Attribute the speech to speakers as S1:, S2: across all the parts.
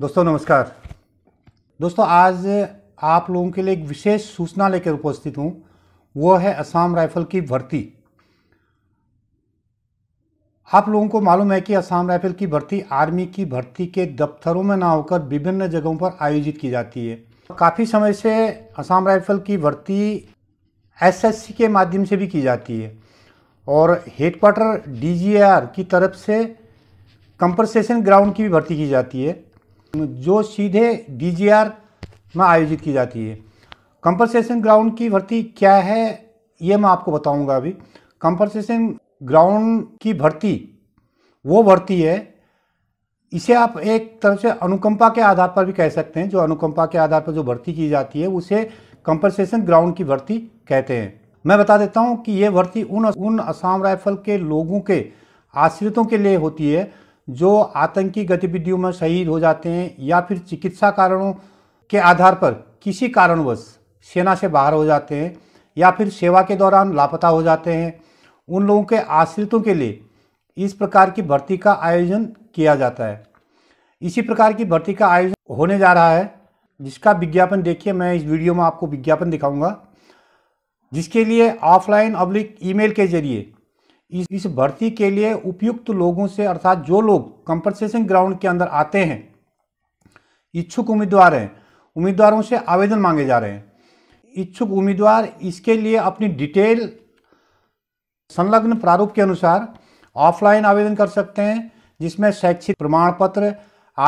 S1: दोस्तों नमस्कार दोस्तों आज आप लोगों के लिए एक विशेष सूचना लेकर उपस्थित हूँ वो है असम राइफल की भर्ती आप लोगों को मालूम है कि असम राइफल की भर्ती आर्मी की भर्ती के दफ्तरों में ना होकर विभिन्न जगहों पर आयोजित की जाती है काफ़ी समय से असम राइफल की भर्ती एसएससी के माध्यम से भी की जाती है और हेडक्वार्टर डीजीआर की तरफ से कंपनसेशन ग्राउंड की भी भर्ती की जाती है जो सीधे डी में आयोजित की जाती है कंपनसेशन ग्राउंड की भर्ती क्या है ये मैं आपको बताऊंगा अभी कंपनसेशन ग्राउंड की भर्ती वो भर्ती है इसे आप एक तरह से अनुकंपा के आधार पर भी कह सकते हैं जो अनुकंपा के आधार पर जो भर्ती की जाती है उसे कंपनसेशन ग्राउंड की भर्ती कहते हैं मैं बता देता हूं कि ये भर्ती उन उन असम राइफल के लोगों के आश्रितों के लिए होती है जो आतंकी गतिविधियों में शहीद हो जाते हैं या फिर चिकित्सा कारणों के आधार पर किसी कारणवश सेना से बाहर हो जाते हैं या फिर सेवा के दौरान लापता हो जाते हैं उन लोगों के आश्रितों के लिए इस प्रकार की भर्ती का आयोजन किया जाता है इसी प्रकार की भर्ती का आयोजन होने जा रहा है जिसका विज्ञापन देखिए मैं इस वीडियो में आपको विज्ञापन दिखाऊंगा जिसके लिए ऑफलाइन अब्लिक ईमेल के जरिए इस इस भर्ती के लिए उपयुक्त लोगों से अर्थात जो लोग कंपनसेशन ग्राउंड के अंदर आते हैं इच्छुक उम्मीदवार हैं उम्मीदवारों से आवेदन मांगे जा रहे हैं इच्छुक उम्मीदवार इसके लिए अपनी डिटेल संलग्न प्रारूप के अनुसार ऑफलाइन आवेदन कर सकते हैं जिसमें शैक्षिक प्रमाण पत्र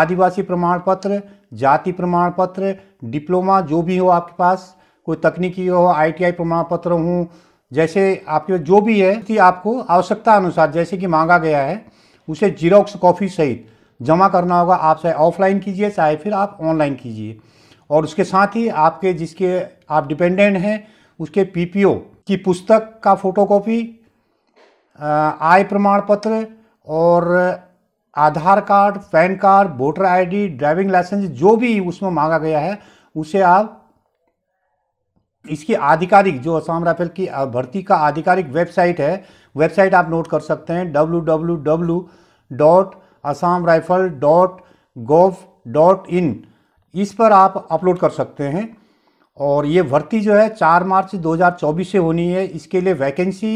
S1: आदिवासी प्रमाण पत्र जाति प्रमाण पत्र डिप्लोमा जो भी हो आपके पास कोई तकनीकी हो आईटीआई प्रमाण पत्र हो जैसे आपके पास जो भी है कि आपको आवश्यकता अनुसार जैसे कि मांगा गया है उसे जीरोक्स कॉपी सहित जमा करना होगा आप चाहे ऑफलाइन कीजिए चाहे फिर आप ऑनलाइन कीजिए और उसके साथ ही आपके जिसके आप डिपेंडेंट हैं उसके पीपीओ की पुस्तक का फोटोकॉपी आय प्रमाण पत्र और Aadhaar card PAN card voter ID driving licence जो भी उसमें मांगा गया है उसे आप इसकी आधिकारिक जो असम राइफल की भर्ती का आधिकारिक वेबसाइट है वेबसाइट आप नोट कर सकते हैं W W W dot Assam rifle dot gov dot in इस पर आप अपलोड कर सकते हैं और ये भर्ती जो है चार मार्च 2024 से होनी है इसके लिए वैकेंसी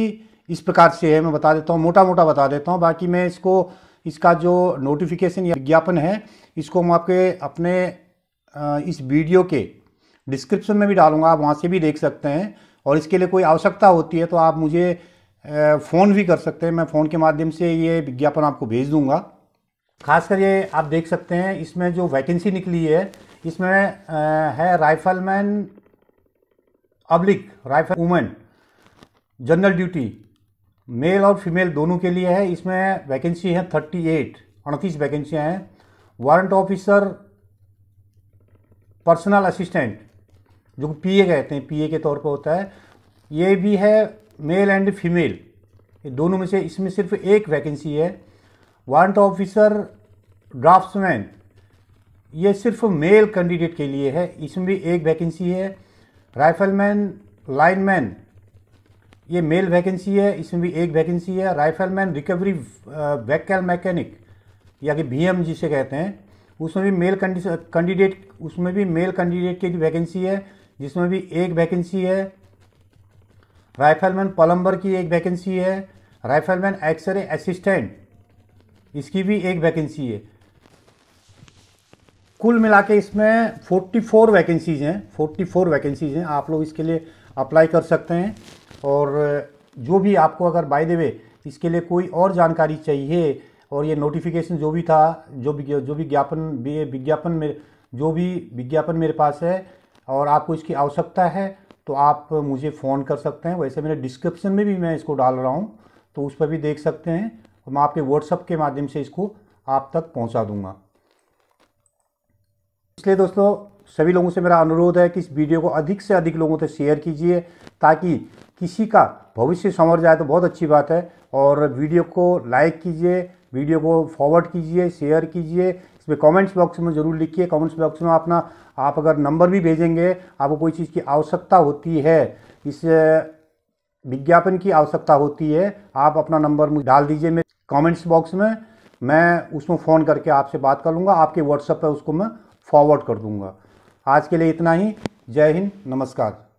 S1: इस प्रकार से है मैं बता देता हूँ मोटा मोटा बता देता हूँ बाकी मैं इसको इसका जो नोटिफिकेशन या विज्ञापन है इसको हम आपके अपने इस वीडियो के डिस्क्रिप्शन में भी डालूंगा आप वहाँ से भी देख सकते हैं और इसके लिए कोई आवश्यकता होती है तो आप मुझे फ़ोन भी कर सकते हैं मैं फ़ोन के माध्यम से ये विज्ञापन आपको भेज दूँगा खासकर ये आप देख सकते हैं इसमें जो वैकेंसी निकली है इसमें है राइफलमैन अब्लिक rifle women general duty male और फीमेल दोनों के लिए है इसमें वैकेंसी है थर्टी एट अड़तीस वैकेंसियाँ हैं वारंट ऑफिसर पर्सनल असिस्टेंट जो पी ए कहते हैं पी ए के तौर पर होता है ये भी है मेल एंड फीमेल ये दोनों में से इसमें सिर्फ एक वैकेंसी है वारंट ऑफिसर ड्राफ्ट्समैन ये सिर्फ मेल कैंडिडेट के लिए है इसमें भी एक वैकेंसी है राइफलमैन लाइनमैन ये मेल वैकेंसी है इसमें भी एक वैकेंसी है राइफलमैन रिकवरी वैकल मैकेनिक या कि बी जिसे कहते हैं उसमें भी मेल कैंडिडेट उसमें भी मेल कैंडिडेट की वैकेंसी है जिसमें भी एक वैकेंसी है राइफलमैन पलम्बर की एक वैकेंसी है राइफलमैन एक्सरे असिस्टेंट इसकी भी एक वैकेंसी है कुल मिला के इसमें 44 वैकेंसीज़ हैं 44 वैकेंसीज़ हैं आप लोग इसके लिए अप्लाई कर सकते हैं और जो भी आपको अगर बाय द वे इसके लिए कोई और जानकारी चाहिए और ये नोटिफिकेशन जो भी था जो भी जो भी ज्ञापन विज्ञापन में जो भी विज्ञापन मेरे पास है और आपको इसकी आवश्यकता है तो आप मुझे फ़ोन कर सकते हैं वैसे मेरे डिस्क्रिप्शन में भी मैं इसको डाल रहा हूँ तो उस पर भी देख सकते हैं मैं आपके व्हाट्सअप के माध्यम से इसको आप तक पहुँचा दूँगा इसलिए दोस्तों सभी लोगों से मेरा अनुरोध है कि इस वीडियो को अधिक से अधिक लोगों तक शेयर कीजिए ताकि किसी का भविष्य संवर जाए तो बहुत अच्छी बात है और वीडियो को लाइक कीजिए वीडियो को फॉरवर्ड कीजिए शेयर कीजिए उसमें कमेंट्स बॉक्स में ज़रूर लिखिए कमेंट्स बॉक्स में अपना आप अगर नंबर भी भेजेंगे आपको कोई चीज़ की आवश्यकता होती है इस विज्ञापन की आवश्यकता होती है आप अपना नंबर मुझे डाल दीजिए मेरे कॉमेंट्स बॉक्स में मैं उसमें फ़ोन करके आपसे बात कर लूँगा आपके व्हाट्सएप पर उसको मैं फॉरवर्ड कर दूँगा आज के लिए इतना ही जय हिंद नमस्कार